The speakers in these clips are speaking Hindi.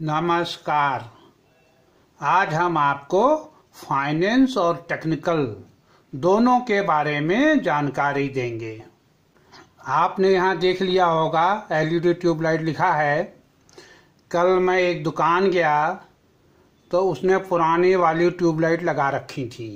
नमस्कार आज हम आपको फाइनेंस और टेक्निकल दोनों के बारे में जानकारी देंगे आपने यहाँ देख लिया होगा एलईडी e ट्यूबलाइट लिखा है कल मैं एक दुकान गया तो उसने पुरानी वाली ट्यूबलाइट लगा रखी थी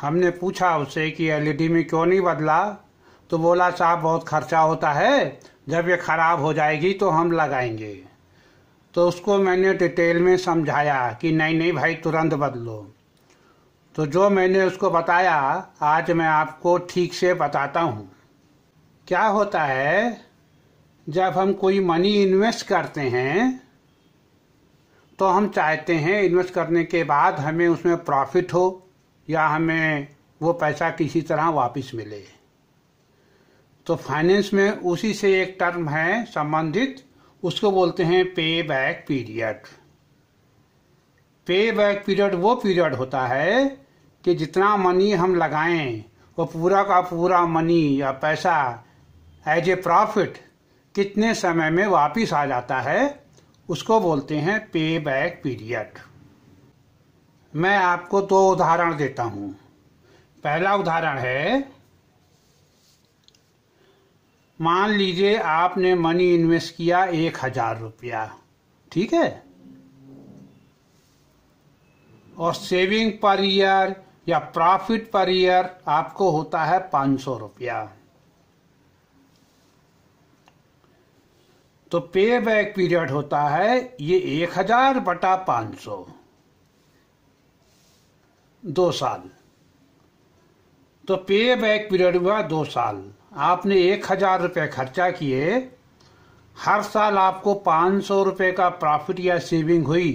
हमने पूछा उससे कि एलईडी e में क्यों नहीं बदला तो बोला साहब बहुत खर्चा होता है जब ये ख़राब हो जाएगी तो हम लगाएंगे तो उसको मैंने डिटेल में समझाया कि नहीं नहीं भाई तुरंत बदलो तो जो मैंने उसको बताया आज मैं आपको ठीक से बताता हूँ क्या होता है जब हम कोई मनी इन्वेस्ट करते हैं तो हम चाहते हैं इन्वेस्ट करने के बाद हमें उसमें प्रॉफिट हो या हमें वो पैसा किसी तरह वापस मिले तो फाइनेंस में उसी से एक टर्म है संबंधित उसको बोलते हैं pay back period pay back period वो पीरियड होता है कि जितना मनी हम लगाएं वो पूरा का पूरा मनी या पैसा एज ए प्रॉफिट कितने समय में वापस आ जाता है उसको बोलते हैं पे बैक पीरियड मैं आपको दो उदाहरण देता हूँ पहला उदाहरण है मान लीजिए आपने मनी इन्वेस्ट किया एक हजार रुपया ठीक है और सेविंग पर ईयर या प्रॉफिट पर ईयर आपको होता है पांच सौ रुपया तो पे बैक पीरियड होता है ये एक हजार बटा पांच सौ दो साल तो पे बैक पीरियड हुआ दो साल आपने एक हजार रुपये खर्चा किए हर साल आपको पाँच सौ रुपये का प्रॉफिट या सेविंग हुई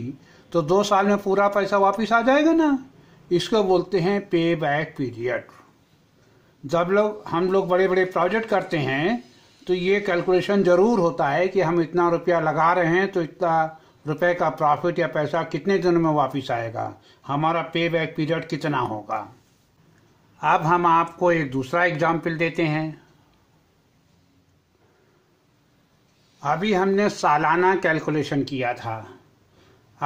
तो दो साल में पूरा पैसा वापस आ जाएगा ना इसको बोलते हैं पे बैक पीरियड जब लोग हम लोग बड़े बड़े प्रोजेक्ट करते हैं तो ये कैलकुलेशन ज़रूर होता है कि हम इतना रुपया लगा रहे हैं तो इतना रुपए का प्रॉफिट या पैसा कितने दिनों में वापस आएगा हमारा पे बैक पीरियड कितना होगा अब हम आपको एक दूसरा एग्जाम्पल देते हैं अभी हमने सालाना कैलकुलेशन किया था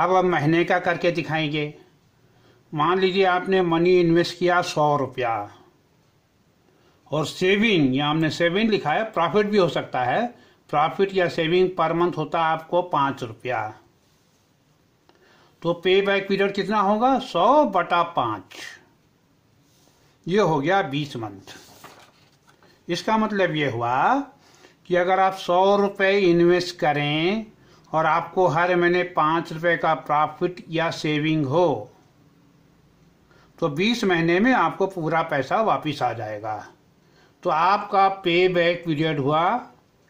अब अब महीने का करके दिखाएंगे मान लीजिए आपने मनी इन्वेस्ट किया सौ रुपया और सेविंग या हमने सेविंग लिखा है प्रॉफिट भी हो सकता है प्रॉफिट या सेविंग पर मंथ होता है आपको पांच रुपया तो पे बैक पीरियड कितना होगा सौ बटा पांच ये हो गया बीस मंथ इसका मतलब ये हुआ कि अगर आप सौ रुपये इन्वेस्ट करें और आपको हर महीने पाँच रुपये का प्रॉफिट या सेविंग हो तो बीस महीने में आपको पूरा पैसा वापस आ जाएगा तो आपका पे बैक पीरियड हुआ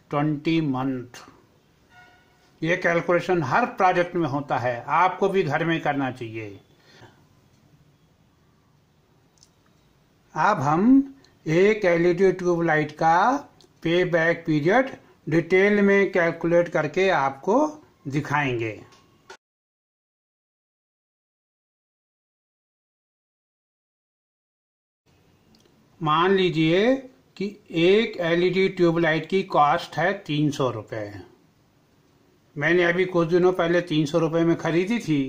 ट्वेंटी मंथ ये कैलकुलेशन हर प्रोजेक्ट में होता है आपको भी घर में करना चाहिए अब हम एक एलईडी ट्यूबलाइट का पे बैक पीरियड डिटेल में कैलकुलेट करके आपको दिखाएंगे मान लीजिए कि एक एलईडी e ट्यूबलाइट की कॉस्ट है तीन सौ रुपये मैंने अभी कुछ दिनों पहले तीन सौ रुपये में खरीदी थी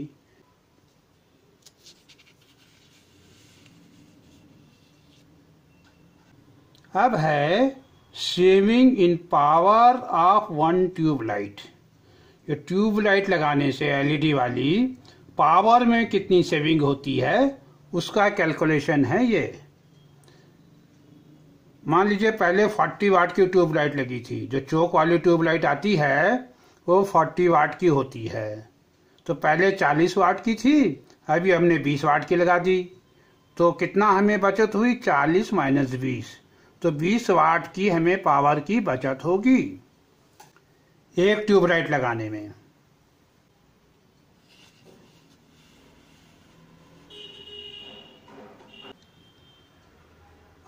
अब है saving in power of one tube light ये ट्यूब लाइट लगाने से एलईडी वाली पावर में कितनी सेविंग होती है उसका कैलकुलेशन है ये मान लीजिए पहले 40 वाट की ट्यूब लाइट लगी थी जो चौक वाली ट्यूब लाइट आती है वो 40 वाट की होती है तो पहले 40 वाट की थी अभी हमने 20 वाट की लगा दी तो कितना हमें बचत हुई 40 माइनस बीस तो 20 वाट की हमें पावर की बचत होगी एक ट्यूबलाइट लगाने में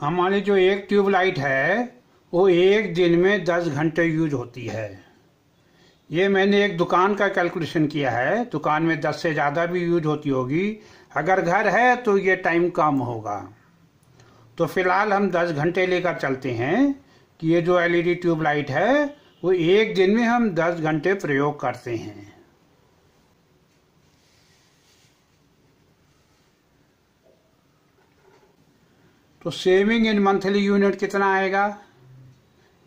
हमारी जो एक ट्यूबलाइट है वो एक दिन में दस घंटे यूज होती है ये मैंने एक दुकान का कैलकुलेशन किया है दुकान में दस से ज़्यादा भी यूज होती होगी अगर घर है तो ये टाइम कम होगा तो फिलहाल हम 10 घंटे लेकर चलते हैं कि ये जो एलईडी ट्यूब लाइट है वो एक दिन में हम 10 घंटे प्रयोग करते हैं तो सेविंग इन मंथली यूनिट कितना आएगा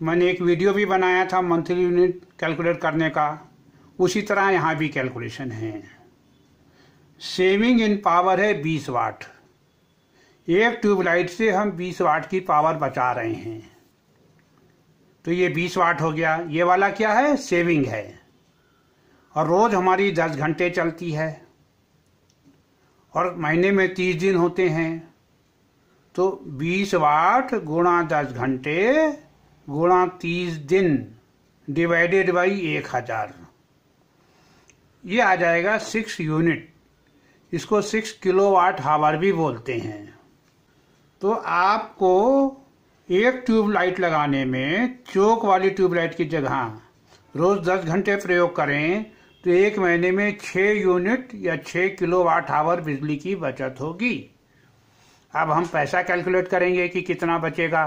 मैंने एक वीडियो भी बनाया था मंथली यूनिट कैलकुलेट करने का उसी तरह यहाँ भी कैलकुलेशन है सेविंग इन पावर है 20 वाट एक ट्यूबलाइट से हम 20 वाट की पावर बचा रहे हैं तो ये 20 वाट हो गया ये वाला क्या है सेविंग है और रोज हमारी 10 घंटे चलती है और महीने में 30 दिन होते हैं तो 20 वाट गुणा दस घंटे गुणा तीस दिन डिवाइडेड बाई एक हजार ये आ जाएगा सिक्स यूनिट इसको सिक्स किलो वाट हावर भी बोलते हैं तो आपको एक ट्यूबलाइट लगाने में चौक वाली ट्यूबलाइट की जगह रोज दस घंटे प्रयोग करें तो एक महीने में छः यूनिट या छः किलो वाट आवर बिजली की बचत होगी अब हम पैसा कैलकुलेट करेंगे कि कितना बचेगा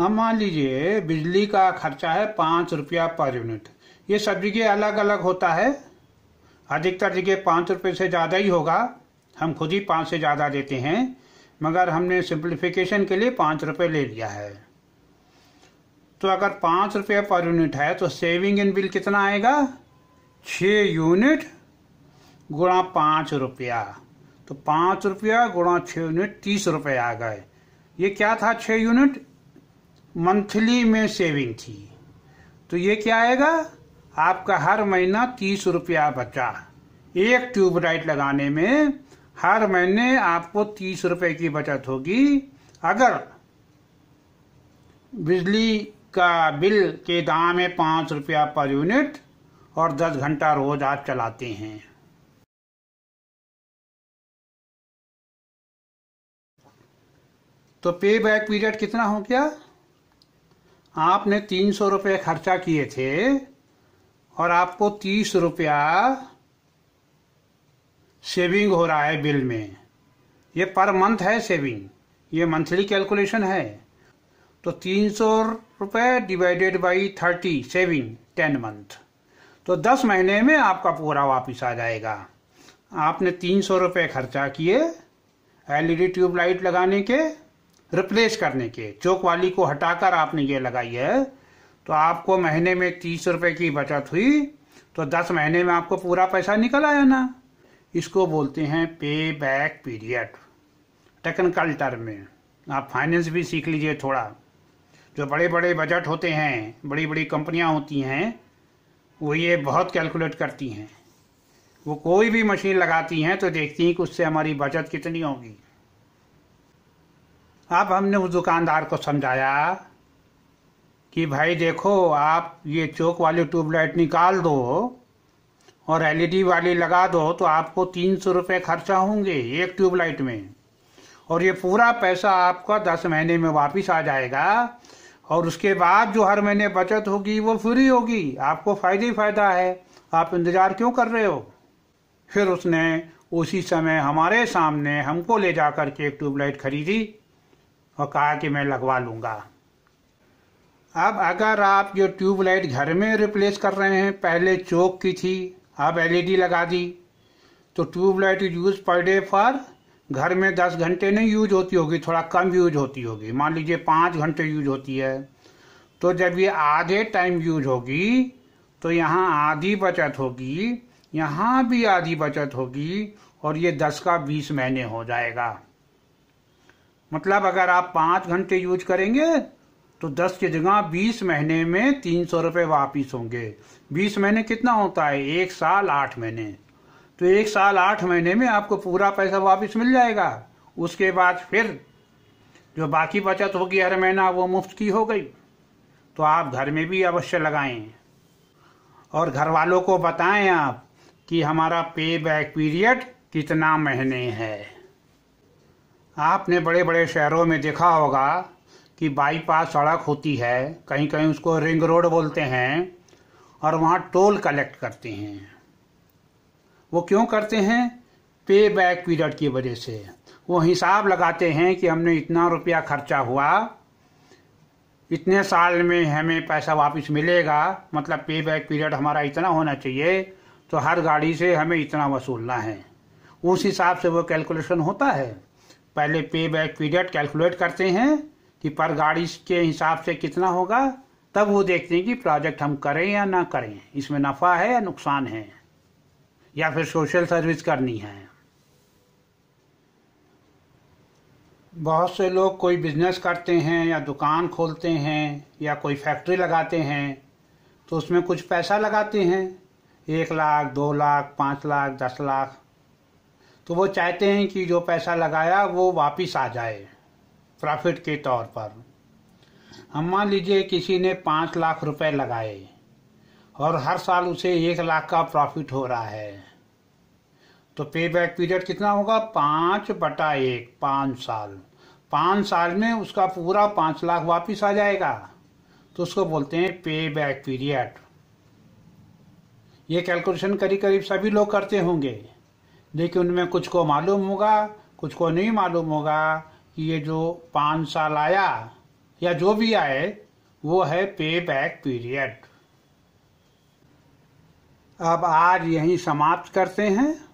हम मान लीजिए बिजली का खर्चा है पाँच रुपया पर यूनिट ये सब जगह अलग अलग होता है अधिकतर जगह पाँच रुपये से ज़्यादा ही होगा हम खुद ही पाँच से ज़्यादा देते हैं मगर हमने सिंप्लीफिकेशन के लिए पाँच रुपये ले लिया है तो अगर पाँच रुपये पर यूनिट है तो सेविंग इन बिल कितना आएगा छ यूनिट गुणा पाँच रुपया तो पाँच रुपया गुणा छः यूनिट तीस रुपये आ गए ये क्या था छः यूनिट मंथली में सेविंग थी तो ये क्या आएगा आपका हर महीना तीस रुपया बचा एक ट्यूबलाइट लगाने में हर महीने आपको तीस रुपए की बचत होगी अगर बिजली का बिल के दाम है पाँच रुपया पर यूनिट और दस घंटा रोज आप चलाते हैं तो पे बैक पीरियड कितना हो गया आपने तीन सौ रुपये खर्चा किए थे और आपको तीस रुपया सेविंग हो रहा है बिल में ये पर मंथ है सेविंग ये मंथली कैलकुलेशन है तो तीन सौ रुपये divided by thirty saving ten month तो दस महीने में आपका पूरा वापस आ जाएगा आपने तीन सौ रुपये खर्चा किए एलईडी ट्यूबलाइट लगाने के रिप्लेस करने के चौक वाली को हटाकर आपने ये लगाई है तो आपको महीने में तीस रुपए की बचत हुई तो दस महीने में आपको पूरा पैसा निकल आया ना इसको बोलते हैं pay back period technical term में आप फाइनेंस भी सीख लीजिए थोड़ा जो बड़े बड़े बजट होते हैं बड़ी बड़ी कंपनियां होती हैं वो ये बहुत कैलकुलेट करती हैं वो कोई भी मशीन लगाती हैं तो देखती हैं कि उससे हमारी बचत कितनी होगी अब हमने उस दुकानदार को समझाया कि भाई देखो आप ये चौक वाली ट्यूबलाइट निकाल दो और एलईडी वाली लगा दो तो आपको तीन सौ रुपये खर्चा होंगे एक ट्यूबलाइट में और ये पूरा पैसा आपका दस महीने में वापस आ जाएगा और उसके बाद जो हर महीने बचत होगी वो फ्री होगी आपको फायदे ही फायदा है आप इंतजार क्यों कर रहे हो फिर उसने उसी समय हमारे सामने हमको ले जा करके एक ट्यूबलाइट खरीदी और कहा कि मैं लगवा लूँगा अब अगर आप जो ट्यूबलाइट घर में रिप्लेस कर रहे हैं पहले चौक की थी अब एलईडी लगा दी तो tubelight use per day for घर में दस घंटे नहीं यूज होती होगी थोड़ा कम यूज होती होगी मान लीजिए पाँच घंटे यूज होती है तो जब ये आधे टाइम यूज होगी तो यहाँ आधी बचत होगी यहाँ भी आधी बचत होगी और ये दस का बीस महीने हो जाएगा मतलब अगर आप पाँच घंटे यूज करेंगे तो दस की जगह बीस महीने में तीन सौ रुपये वापिस होंगे बीस महीने कितना होता है एक साल आठ महीने तो एक साल आठ महीने में आपको पूरा पैसा वापस मिल जाएगा उसके बाद फिर जो बाकी बचत होगी हर महीना वो मुफ्त की हो गई तो आप घर में भी अवश्य लगाएं और घर वालों को बताएं आप कि हमारा पे बैक पीरियड कितना महीने है आपने बड़े बड़े शहरों में देखा होगा कि बाईपास सड़क होती है कहीं कहीं उसको रिंग रोड बोलते हैं और वहाँ टोल कलेक्ट करते हैं वो क्यों करते हैं पे बैक पीरियड की वजह से वो हिसाब लगाते हैं कि हमने इतना रुपया खर्चा हुआ इतने साल में हमें पैसा वापस मिलेगा मतलब पे बैक पीरियड हमारा इतना होना चाहिए तो हर गाड़ी से हमें इतना वसूलना है उस हिसाब से वो कैलकुलेशन होता है पहले पे बैक पीरियड कैलकुलेट करते हैं कि पर गाड़ी के हिसाब से कितना होगा तब वो देखते हैं कि प्रोजेक्ट हम करें या ना करें इसमें नफ़ा है या नुकसान है या फिर सोशल सर्विस करनी है बहुत से लोग कोई बिजनेस करते हैं या दुकान खोलते हैं या कोई फैक्ट्री लगाते हैं तो उसमें कुछ पैसा लगाते हैं एक लाख दो लाख पाँच लाख दस लाख तो वो चाहते हैं कि जो पैसा लगाया वो वापिस आ जाए प्रॉफिट के तौर पर हम मान लीजिए किसी ने पाँच लाख रुपए लगाए और हर साल उसे एक लाख का प्रॉफिट हो रहा है तो पे बैक पीरियड कितना होगा पाँच बटा एक पाँच साल पाँच साल में उसका पूरा पाँच लाख वापिस आ जाएगा तो उसको बोलते हैं पे बैक पीरियड ये कैलकुलेशन करीब करीब सभी लोग करते होंगे लेकिन उनमें कुछ को मालूम होगा कुछ को नहीं मालूम होगा कि ये जो पाँच साल आया या जो भी आए वो है पे बैक पीरियड अब आज यही समाप्त करते हैं